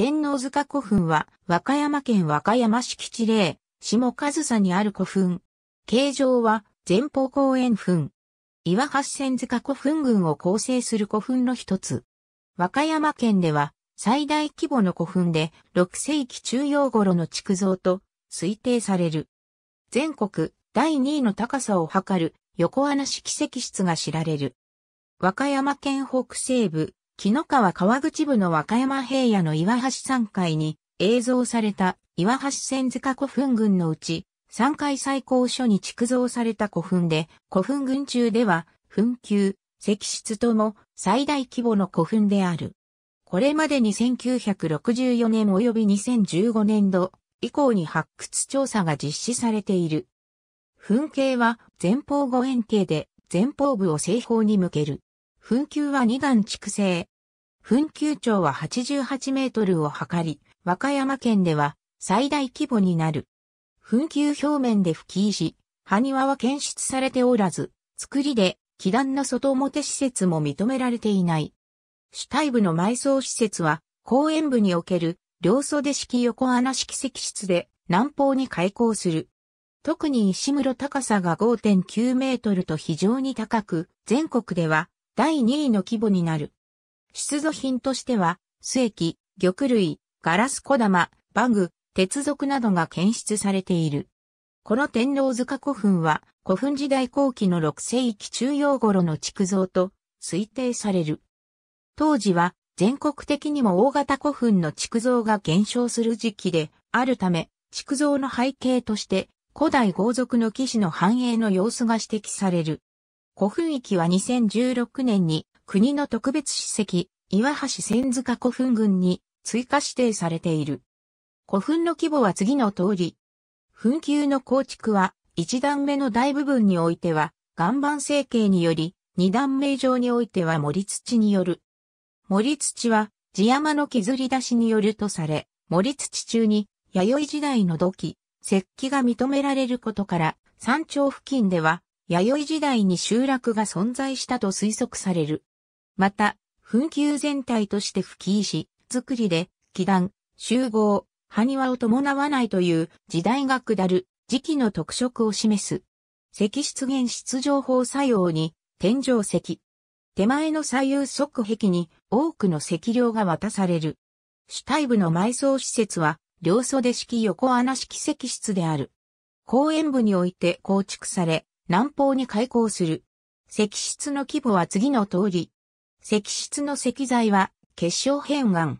天皇塚古墳は、和歌山県和歌山市地例、下上総にある古墳。形状は、前方後円墳。岩八千塚古墳群を構成する古墳の一つ。和歌山県では、最大規模の古墳で、6世紀中央頃の築造と推定される。全国第2位の高さを測る横穴式石室が知られる。和歌山県北西部紀の川川口部の和歌山平野の岩橋山階に映像された岩橋千塚古墳群のうち山階最高所に築造された古墳で古墳群中では墳丘、石室とも最大規模の古墳である。これまでに1964年及び2015年度以降に発掘調査が実施されている。墳形は前方後円形で前方部を正方に向ける。墳丘は2段築成。墳丘長は88メートルを測り、和歌山県では最大規模になる。墳丘表面で吹き石、埴輪は検出されておらず、作りで、祈壇の外表施設も認められていない。主体部の埋葬施設は、公園部における、両袖式横穴式石室で、南方に開港する。特に石室高さが5.9メートルと非常に高く、全国では第2位の規模になる。出土品としては、水器、玉類、ガラス小玉、バグ、鉄属などが検出されている。この天王塚古墳は、古墳時代後期の6世紀中央頃の築造と推定される。当時は、全国的にも大型古墳の築造が減少する時期であるため、築造の背景として、古代豪族の騎士の繁栄の様子が指摘される。古墳域は2016年に国の特別史跡、岩橋千塚古墳群に追加指定されている。古墳の規模は次の通り。墳丘の構築は1段目の大部分においては岩盤成形により、2段目以上においては盛土による。盛土は地山の削り出しによるとされ、盛土中に弥生時代の土器、石器が認められることから、山頂付近では弥生時代に集落が存在したと推測される。また、墳丘全体として吹き石、作りで、祈壇、集合、埴輪を伴わないという時代が下る時期の特色を示す。石出現出情報作用に天井石。手前の左右側壁に多くの石量が渡される。主体部の埋葬施設は両袖式横穴式石室である。公園部において構築され、南方に開港する。石室の規模は次の通り。石室の石材は結晶片岩。原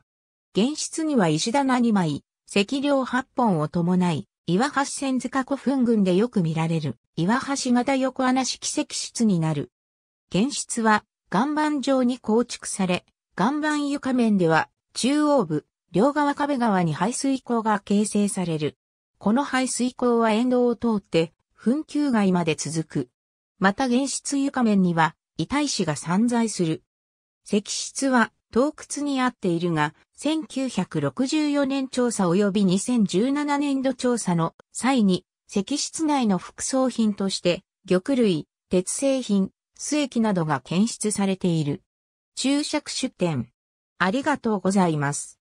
室には石棚2枚、石量8本を伴い、岩橋線塚古墳群でよく見られる、岩橋型横穴式石室になる。原室は岩盤状に構築され、岩盤床面では中央部、両側壁側に排水溝が形成される。この排水溝は沿道を通って墳丘外まで続く。また原質床面には、遺体死が散在する。石室は洞窟にあっているが、1964年調査及び2017年度調査の際に、石室内の副葬品として、玉類、鉄製品、素液などが検出されている。注釈出典。ありがとうございます。